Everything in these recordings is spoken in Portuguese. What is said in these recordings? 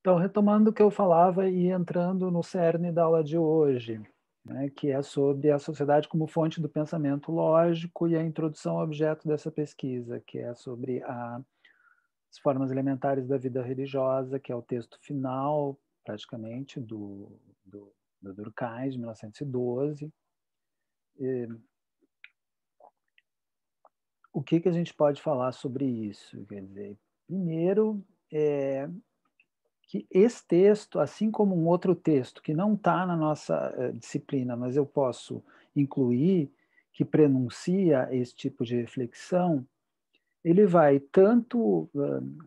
Então, retomando o que eu falava e entrando no cerne da aula de hoje, né, que é sobre a sociedade como fonte do pensamento lógico e a introdução ao objeto dessa pesquisa, que é sobre a, as formas elementares da vida religiosa, que é o texto final, praticamente, do, do, do Durkheim, de 1912. E, o que, que a gente pode falar sobre isso? Quer dizer, primeiro, é, que esse texto, assim como um outro texto que não está na nossa eh, disciplina, mas eu posso incluir, que prenuncia esse tipo de reflexão, ele vai tanto hum,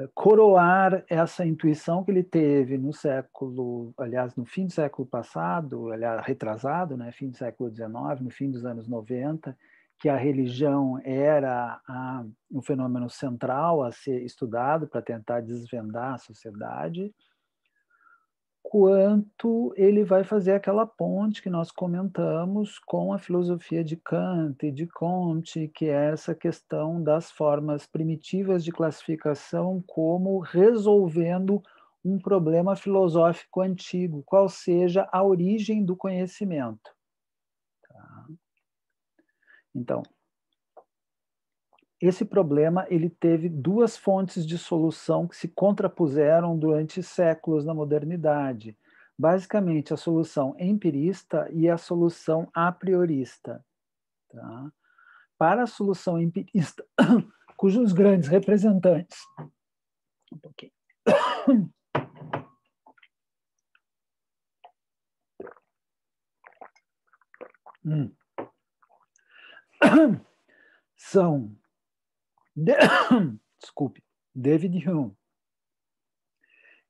eh, coroar essa intuição que ele teve no século, aliás, no fim do século passado, aliás, retrasado, né, fim do século XIX, no fim dos anos 90, que a religião era a, um fenômeno central a ser estudado para tentar desvendar a sociedade, quanto ele vai fazer aquela ponte que nós comentamos com a filosofia de Kant e de Comte, que é essa questão das formas primitivas de classificação como resolvendo um problema filosófico antigo, qual seja a origem do conhecimento. Então, esse problema ele teve duas fontes de solução que se contrapuseram durante séculos na modernidade. Basicamente, a solução empirista e a solução a priorista. Tá? Para a solução empirista, cujos grandes representantes. Um pouquinho. Hum são de, desculpe, David Hume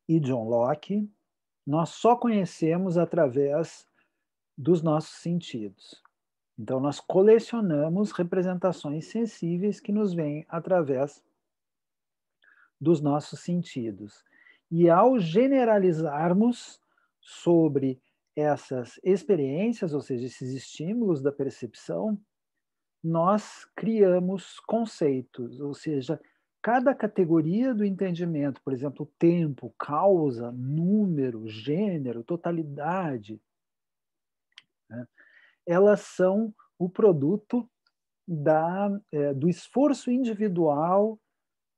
e John Locke, nós só conhecemos através dos nossos sentidos. Então, nós colecionamos representações sensíveis que nos vêm através dos nossos sentidos. E ao generalizarmos sobre essas experiências, ou seja, esses estímulos da percepção, nós criamos conceitos, ou seja, cada categoria do entendimento, por exemplo, tempo, causa, número, gênero, totalidade, né? elas são o produto da, é, do esforço individual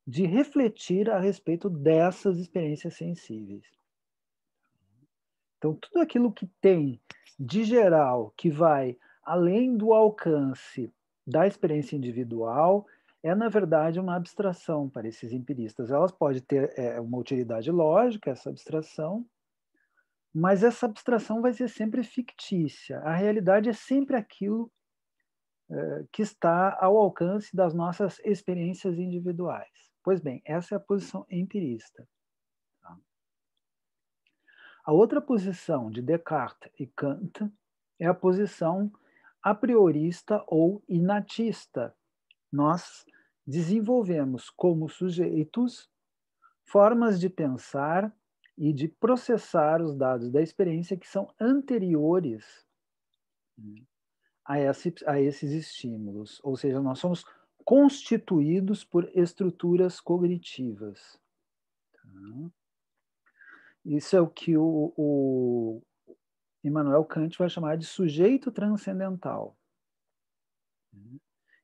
de refletir a respeito dessas experiências sensíveis. Então, tudo aquilo que tem de geral, que vai além do alcance da experiência individual é, na verdade, uma abstração para esses empiristas. Ela pode ter é, uma utilidade lógica, essa abstração, mas essa abstração vai ser sempre fictícia. A realidade é sempre aquilo é, que está ao alcance das nossas experiências individuais. Pois bem, essa é a posição empirista. Tá? A outra posição de Descartes e Kant é a posição apriorista ou inatista. Nós desenvolvemos como sujeitos formas de pensar e de processar os dados da experiência que são anteriores a, esse, a esses estímulos. Ou seja, nós somos constituídos por estruturas cognitivas. Tá? Isso é o que o, o Immanuel Kant vai chamar de sujeito transcendental.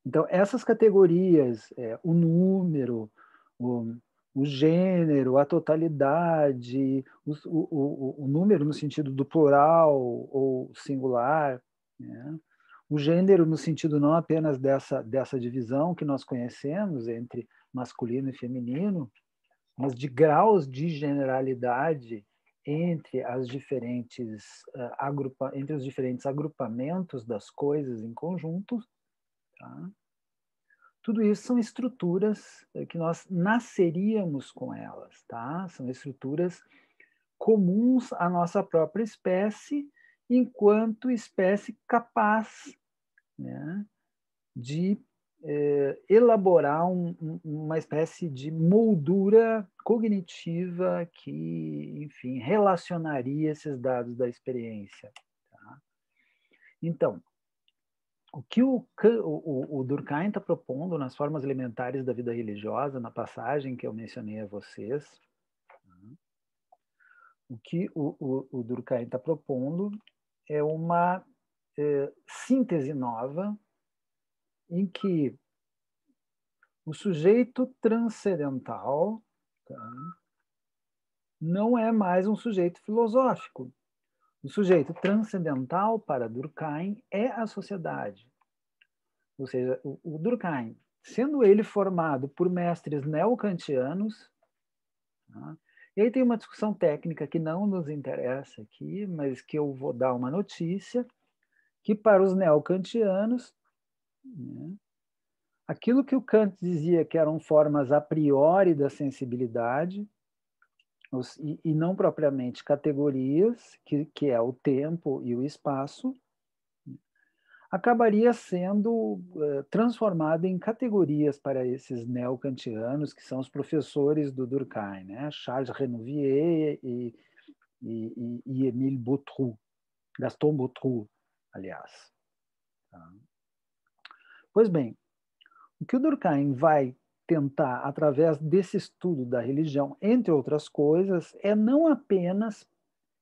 Então, essas categorias, é, o número, o, o, gênero, a totalidade, o, o, o, número no sentido do plural ou singular, né? o gênero no sentido não apenas dessa, dessa divisão que nós conhecemos entre masculino e feminino, mas de graus de generalidade entre as diferentes uh, agrupa, entre os diferentes agrupamentos das coisas em conjunto, tá? tudo isso são estruturas eh, que nós nasceríamos com elas, tá? São estruturas comuns à nossa própria espécie, enquanto espécie capaz né, de é, elaborar um, uma espécie de moldura cognitiva que, enfim, relacionaria esses dados da experiência. Tá? Então, o que o, o, o Durkheim está propondo nas formas elementares da vida religiosa, na passagem que eu mencionei a vocês, o que o, o Durkheim está propondo é uma é, síntese nova em que o sujeito transcendental tá, não é mais um sujeito filosófico. O sujeito transcendental para Durkheim é a sociedade. Ou seja, o, Durkheim, sendo ele formado por mestres neocantianos, tá, e aí tem uma discussão técnica que não nos interessa aqui, mas que eu vou dar uma notícia, que para os neocantianos, né? Aquilo que o Kant dizia que eram formas a priori da sensibilidade, e, não propriamente categorias, que, que é o tempo e o espaço, acabaria sendo eh, transformado em categorias para esses neocantianos, que são os professores do Durkheim, né? Charles Renouvier e, e, e, e Émile Boutroux, Gaston Boutroux, aliás. Tá? Pois bem, o que o Durkheim vai tentar através desse estudo da religião, entre outras coisas, é não apenas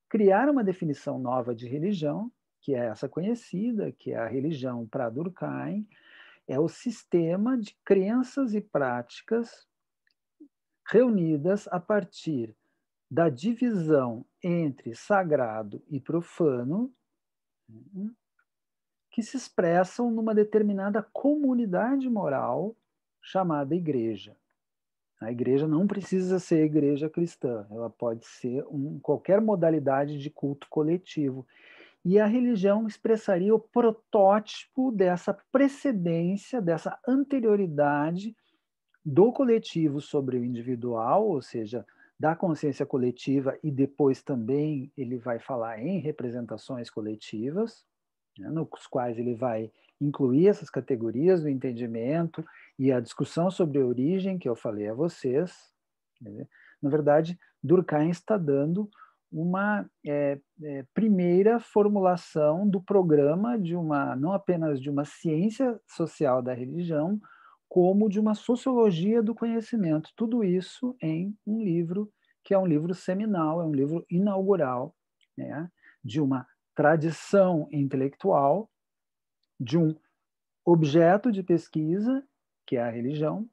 criar uma definição nova de religião, que é essa conhecida, que é a religião para Durkheim, é o sistema de crenças e práticas reunidas a partir da divisão entre sagrado e profano, uhum que se expressam numa determinada comunidade moral chamada igreja. A igreja não precisa ser igreja cristã, ela pode ser um, qualquer modalidade de culto coletivo. E a religião expressaria o protótipo dessa precedência, dessa anterioridade do coletivo sobre o individual, ou seja, da consciência coletiva, e depois também ele vai falar em representações coletivas, né, nos quais ele vai incluir essas categorias do entendimento e a discussão sobre a origem que eu falei a vocês. Né? Na verdade, Durkheim está dando uma é, é, primeira formulação do programa de uma não apenas de uma ciência social da religião, como de uma sociologia do conhecimento. Tudo isso em um livro que é um livro seminal, é um livro inaugural né, de uma tradição intelectual de um objeto de pesquisa, que é a religião,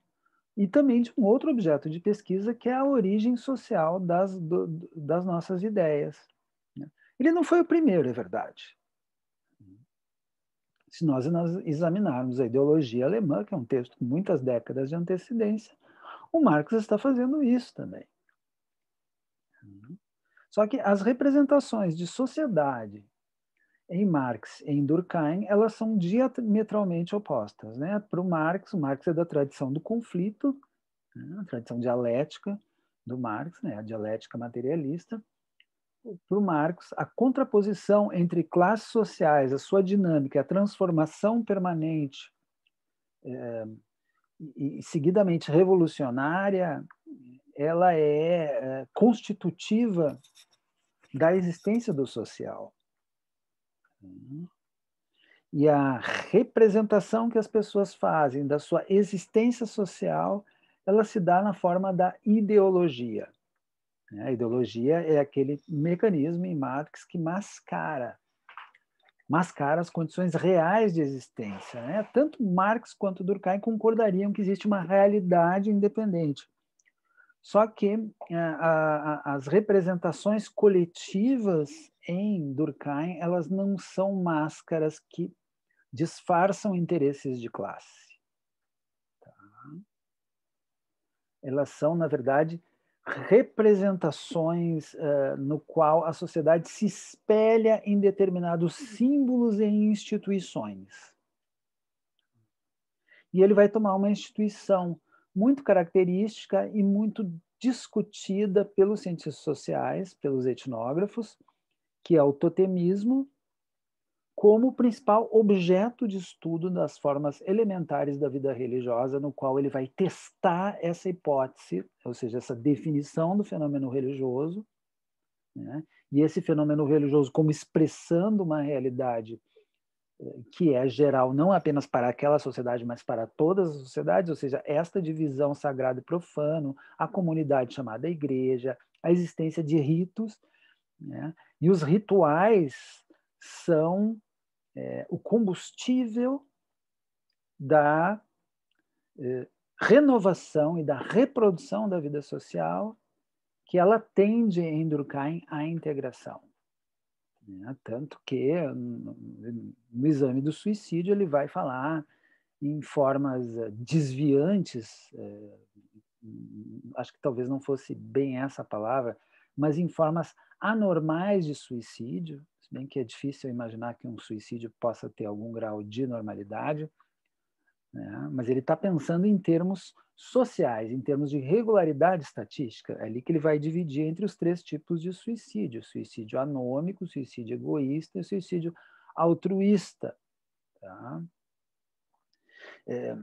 e também de um outro objeto de pesquisa, que é a origem social das, do, das nossas ideias. Né? Ele não foi o primeiro, é verdade. Se nós examinarmos a ideologia alemã, que é um texto com muitas décadas de antecedência, o Marx está fazendo isso também. Só que as representações de sociedade em Marx e em Durkheim, elas são diametralmente opostas. Né? Para o Marx, o Marx é da tradição do conflito, né? a tradição dialética do Marx, né? a dialética materialista. Para o Marx, a contraposição entre classes sociais, a sua dinâmica, a transformação permanente é, e, seguidamente revolucionária, ela é, é constitutiva da existência do social. E a representação que as pessoas fazem da sua existência social, ela se dá na forma da ideologia. Né? A ideologia é aquele mecanismo em Marx que mascara mascara as condições reais de existência. Né? Tanto Marx quanto Durkheim concordariam que existe uma realidade independente. Só que é, a, a, as representações coletivas em Durkheim, elas não são máscaras que disfarçam interesses de classe. Tá? Elas são, na verdade, representações uh, no qual a sociedade se espelha em determinados símbolos e instituições. E ele vai tomar uma instituição muito característica e muito discutida pelos cientistas sociais, pelos etnógrafos, que é o totemismo como principal objeto de estudo das formas elementares da vida religiosa, no qual ele vai testar essa hipótese, ou seja, essa definição do fenômeno religioso, né? e esse fenômeno religioso como expressando uma realidade que é geral não apenas para aquela sociedade, mas para todas as sociedades, ou seja, esta divisão sagrado e profano, a comunidade chamada igreja, a existência de ritos, né? e os rituais são é, o combustível da é, renovação e da reprodução da vida social que ela tende em Durkheim à integração. Né? Tanto que no exame do suicídio ele vai falar em formas eh, desviantes, eh, acho que talvez não fosse bem essa palavra, mas em formas anormais de suicídio, se bem que é difícil imaginar que um suicídio possa ter algum grau de normalidade, né? mas ele está pensando em termos sociais, em termos de regularidade estatística. É ali que ele vai dividir entre os três tipos de suicídio: suicídio anômico, suicídio egoísta e suicídio altruísta. Tá? É,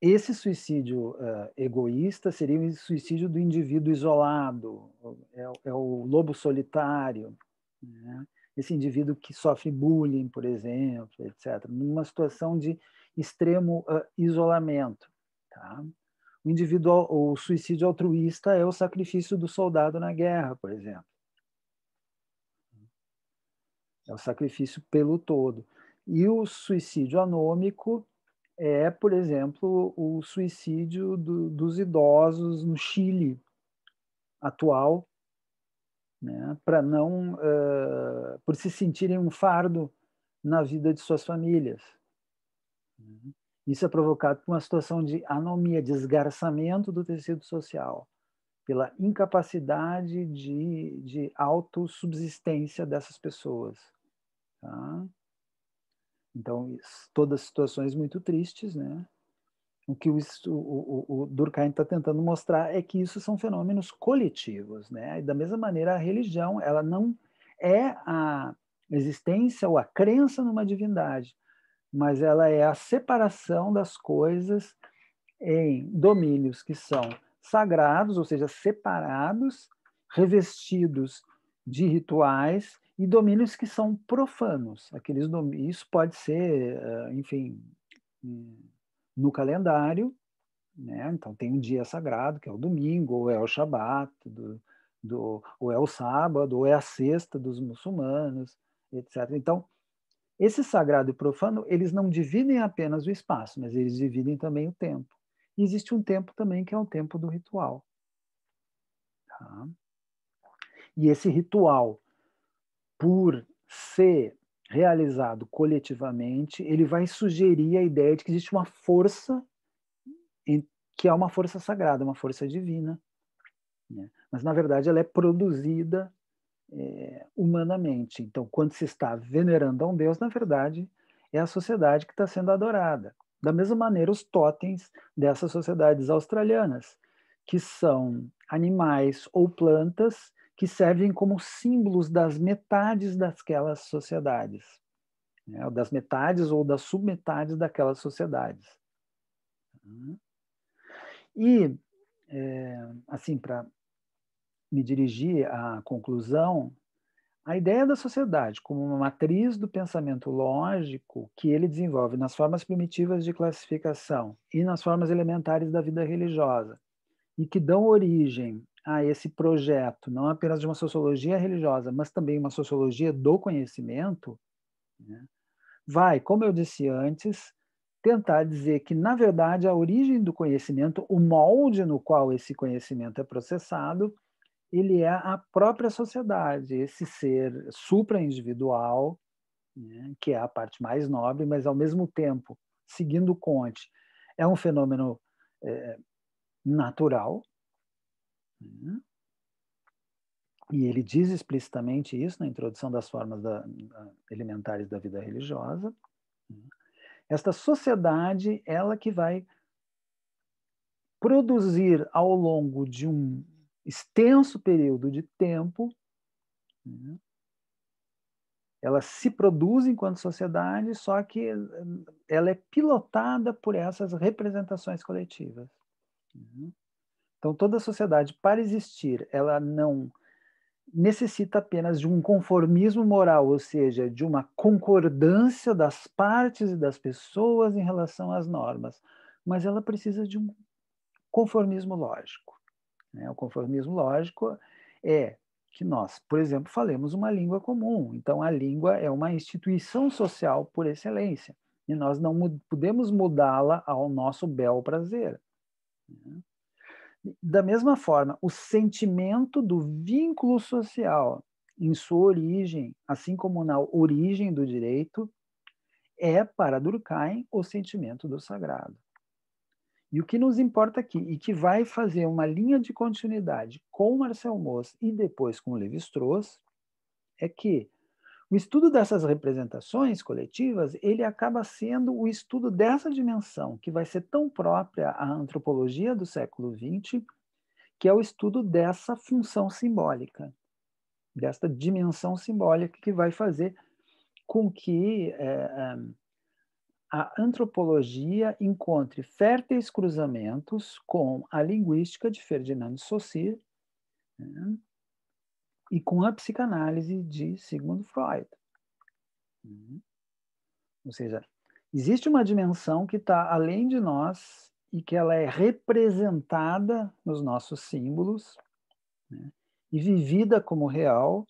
esse suicídio uh, egoísta seria o suicídio do indivíduo isolado, é, é o lobo solitário. Né? esse indivíduo que sofre bullying, por exemplo, etc., numa situação de extremo uh, isolamento. Tá? O indivíduo, o suicídio altruísta é o sacrifício do soldado na guerra, por exemplo. É o sacrifício pelo todo. E o suicídio anômico é, por exemplo, o suicídio do, dos idosos no Chile atual, né, para não uh, por se sentirem um fardo na vida de suas famílias. Isso é provocado por uma situação de anomia, desgarçamento do tecido social, pela incapacidade de, de autossubsistência dessas pessoas. Tá? Então, todas situações muito tristes, né? o que o, o, o Durkheim está tentando mostrar é que isso são fenômenos coletivos, né? E da mesma maneira a religião, ela não é a existência ou a crença numa divindade, mas ela é a separação das coisas em domínios que são sagrados, ou seja, separados, revestidos de rituais e domínios que são profanos. Aqueles domínios, isso pode ser, eh, enfim, hum, no calendário, né? Então tem um dia sagrado que é o domingo, ou é o Shabat, do, do, ou é o sábado, ou é a sexta dos muçulmanos, etc. Então esse sagrado e profano eles não dividem apenas o espaço, mas eles dividem também o tempo. E existe um tempo também que é o tempo do ritual. Tá? E esse ritual, por ser realizado coletivamente, ele vai sugerir a ideia de que existe uma força que é uma força sagrada, uma força divina. Né? Mas, na verdade, ela é produzida é, humanamente. Então, quando se está venerando a um Deus, na verdade, é a sociedade que está sendo adorada. Da mesma maneira, os totens dessas sociedades australianas, que são animais ou plantas que servem como símbolos das metades daquelas sociedades, né? das metades ou das submetades daquelas sociedades. E, é, assim, para me dirigir à conclusão, a ideia da sociedade como uma matriz do pensamento lógico que ele desenvolve nas formas primitivas de classificação e nas formas elementares da vida religiosa, e que dão origem a esse projeto, não apenas de uma sociologia religiosa, mas também uma sociologia do conhecimento, né, vai, como eu disse antes, tentar dizer que, na verdade, a origem do conhecimento, o molde no qual esse conhecimento é processado, ele é a própria sociedade, esse ser supraindividual, né, que é a parte mais nobre, mas, ao mesmo tempo, seguindo Conte, é um fenômeno é, natural, e ele diz explicitamente isso na introdução das formas da, da, elementares da vida religiosa. Esta sociedade, ela que vai produzir ao longo de um extenso período de tempo, ela se produz enquanto sociedade, só que eh, ela é pilotada por essas representações coletivas. Uhum. Então, toda sociedade, para existir, ela não necessita apenas de um conformismo moral, ou seja, de uma concordância das partes e das pessoas em relação às normas, mas ela precisa de um conformismo lógico. Né? O conformismo lógico é que nós, por exemplo, falemos uma língua comum. Então, a língua é uma instituição social por excelência e nós não podemos mudá-la ao nosso bel prazer. Né? Da mesma forma, o sentimento do vínculo social em sua origem, assim como na origem do direito, é para Durkheim o sentimento do sagrado. E o que nos importa aqui, e que vai fazer uma linha de continuidade com Marcel Mauss e depois com Levi-Strauss, é que o estudo dessas representações coletivas, ele acaba sendo o estudo dessa dimensão, que vai ser tão própria à antropologia do século XX, que é o estudo dessa função simbólica, desta dimensão simbólica que vai fazer com que é, a antropologia encontre férteis cruzamentos com a linguística de Ferdinand Saussure, né? e com a psicanálise de Sigmund Freud. Uhum. Ou seja, existe uma dimensão que está além de nós e que ela é representada nos nossos símbolos né? e vivida como real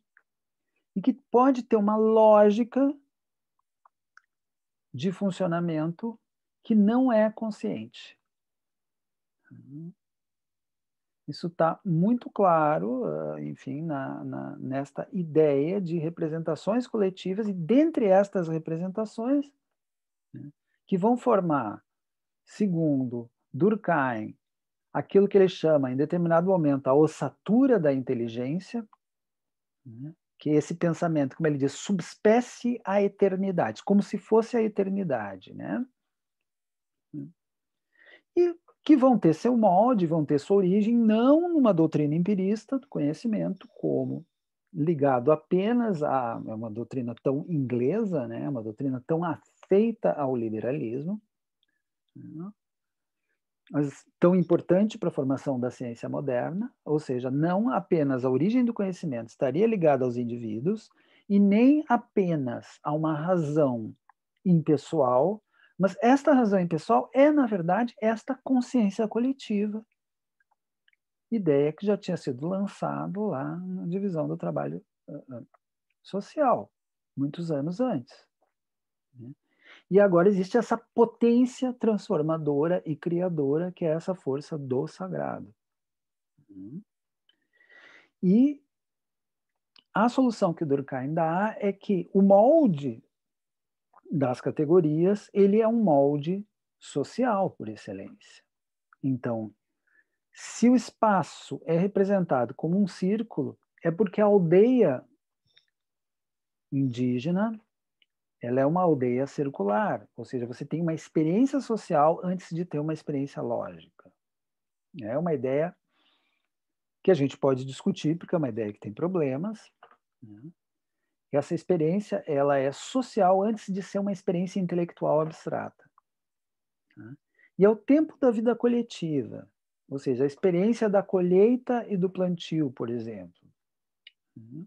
e que pode ter uma lógica de funcionamento que não é consciente. Uhum. Isso está muito claro, enfim, na, na, nesta ideia de representações coletivas, e dentre estas representações, né, que vão formar, segundo Durkheim, aquilo que ele chama, em determinado momento, a ossatura da inteligência, né, que é esse pensamento, como ele diz, subspécie à eternidade, como se fosse a eternidade. Né? né. E que vão ter seu molde, vão ter sua origem, não numa doutrina empirista do conhecimento, como ligado apenas a é uma doutrina tão inglesa, né? É uma doutrina tão afeita ao liberalismo, né? mas tão importante para a formação da ciência moderna, ou seja, não apenas a origem do conhecimento estaria ligada aos indivíduos e nem apenas a uma razão impessoal mas esta razão impessoal é, na verdade, esta consciência coletiva, ideia que já tinha sido lançado lá na divisão do trabalho ah, ah, social, muitos anos antes. Né? E agora existe essa potência transformadora e criadora, que é essa força do sagrado. Hum? E a solução que Durkheim dá é que o molde das categorias, ele é um molde social por excelência. Então, se o espaço é representado como um círculo, é porque a aldeia indígena ela é uma aldeia circular, ou seja, você tem uma experiência social antes de ter uma experiência lógica. É uma ideia que a gente pode discutir, porque é uma ideia que tem problemas, né? Essa experiência ela é social antes de ser uma experiência intelectual abstrata. Né? E é o tempo da vida coletiva, ou seja, a experiência da colheita e do plantio, por exemplo. Né?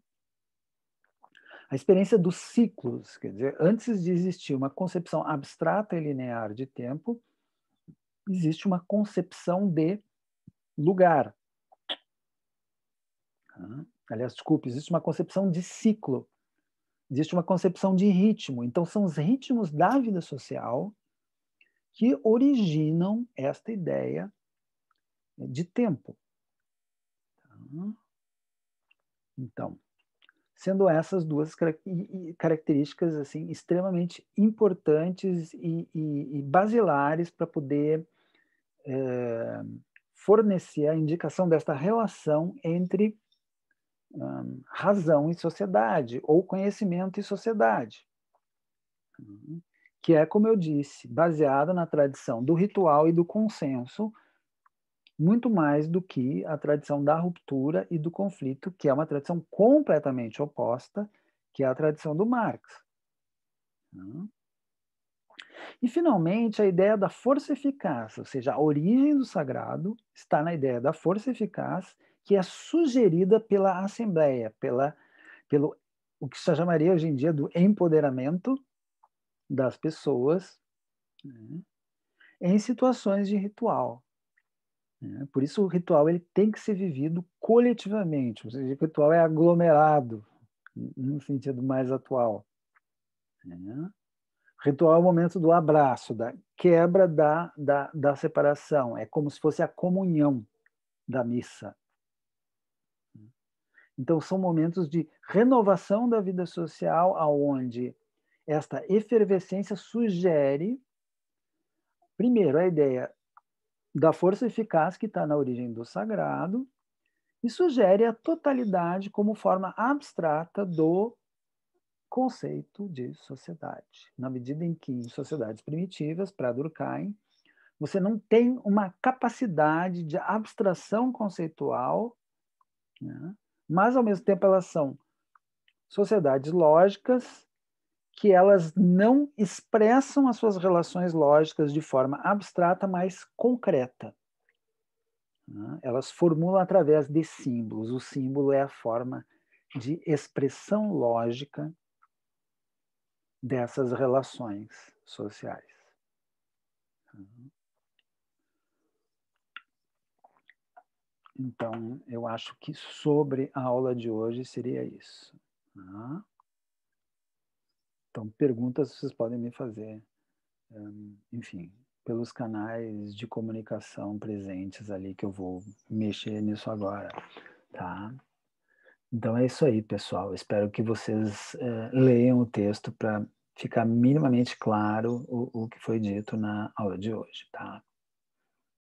a experiência dos ciclos, quer dizer, antes de existir uma concepção abstrata e linear de tempo, existe uma concepção de lugar. Né? Aliás, desculpe, existe uma concepção de ciclo existe uma concepção de ritmo. Então, são os ritmos da vida social que originam esta ideia de tempo. Então, sendo essas duas características assim extremamente importantes e, e, e basilares para poder é, fornecer a indicação desta relação entre Hum, razão e sociedade, ou conhecimento e sociedade, que é, como eu disse, baseada na tradição do ritual e do consenso, muito mais do que a tradição da ruptura e do conflito, que é uma tradição completamente oposta, que é a tradição do Marx. E, finalmente, a ideia da força eficaz, ou seja, a origem do sagrado está na ideia da força eficaz que é sugerida pela Assembleia, pela, pelo o que se chamaria hoje em dia do empoderamento das pessoas né, em situações de ritual. Né? Por isso o ritual ele tem que ser vivido coletivamente, ou seja, o ritual é aglomerado, num sentido mais atual. Né? Ritual é o momento do abraço, da quebra da, da, da separação. É como se fosse a comunhão da missa. Então são momentos de renovação da vida social aonde esta efervescência sugere primeiro a ideia da força eficaz que está na origem do sagrado e sugere a totalidade como forma abstrata do conceito de sociedade. Na medida em que em sociedades primitivas, para Durkheim, você não tem uma capacidade de abstração conceitual né, mas ao mesmo tempo elas são sociedades lógicas que elas não expressam as suas relações lógicas de forma abstrata, mas concreta. Elas formulam através de símbolos. O símbolo é a forma de expressão lógica dessas relações sociais. Uhum. Então, eu acho que sobre a aula de hoje seria isso. Tá? Então, perguntas vocês podem me fazer, hum, enfim, pelos canais de comunicação presentes ali, que eu vou mexer nisso agora, tá? Então é isso aí, pessoal. Espero que vocês é, leiam o texto para ficar minimamente claro o, o que foi dito na aula de hoje, tá?